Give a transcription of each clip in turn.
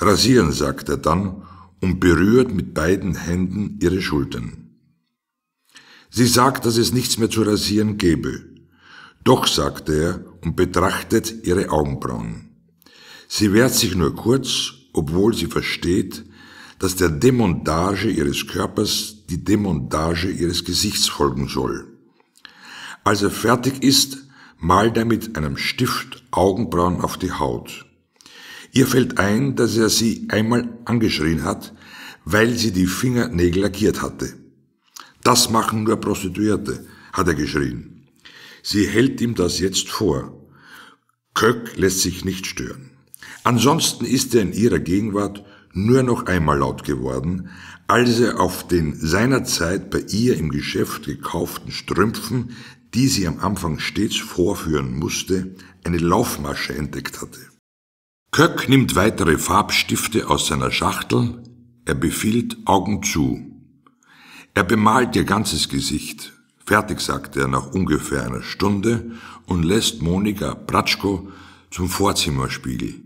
Rasieren, sagt er dann und berührt mit beiden Händen ihre Schultern. Sie sagt, dass es nichts mehr zu rasieren gäbe. Doch, sagt er und betrachtet ihre Augenbrauen. Sie wehrt sich nur kurz, obwohl sie versteht, dass der Demontage ihres Körpers die Demontage ihres Gesichts folgen soll. Als er fertig ist, malt er mit einem Stift Augenbrauen auf die Haut. Ihr fällt ein, dass er sie einmal angeschrien hat, weil sie die Fingernägel lackiert hatte. Das machen nur Prostituierte, hat er geschrien. Sie hält ihm das jetzt vor. Köck lässt sich nicht stören. Ansonsten ist er in ihrer Gegenwart nur noch einmal laut geworden, als er auf den seinerzeit bei ihr im Geschäft gekauften Strümpfen, die sie am Anfang stets vorführen musste, eine Laufmasche entdeckt hatte. Köck nimmt weitere Farbstifte aus seiner Schachtel, er befiehlt Augen zu. Er bemalt ihr ganzes Gesicht. Fertig, sagt er nach ungefähr einer Stunde und lässt Monika Pratschko zum Vorzimmerspiegel.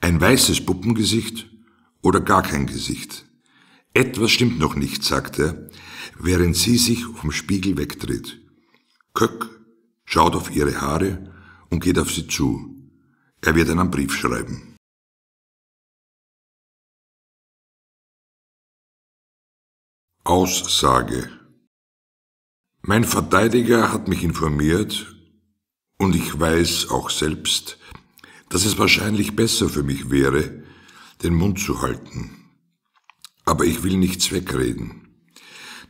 Ein weißes Puppengesicht oder gar kein Gesicht. Etwas stimmt noch nicht, sagt er, während sie sich vom Spiegel wegdreht. Köck schaut auf ihre Haare und geht auf sie zu. Er wird einen Brief schreiben. Aussage Mein Verteidiger hat mich informiert und ich weiß auch selbst, dass es wahrscheinlich besser für mich wäre, den Mund zu halten. Aber ich will nichts wegreden.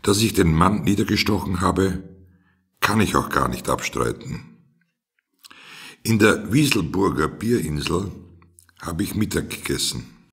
Dass ich den Mann niedergestochen habe, kann ich auch gar nicht abstreiten. In der Wieselburger Bierinsel habe ich Mittag gegessen.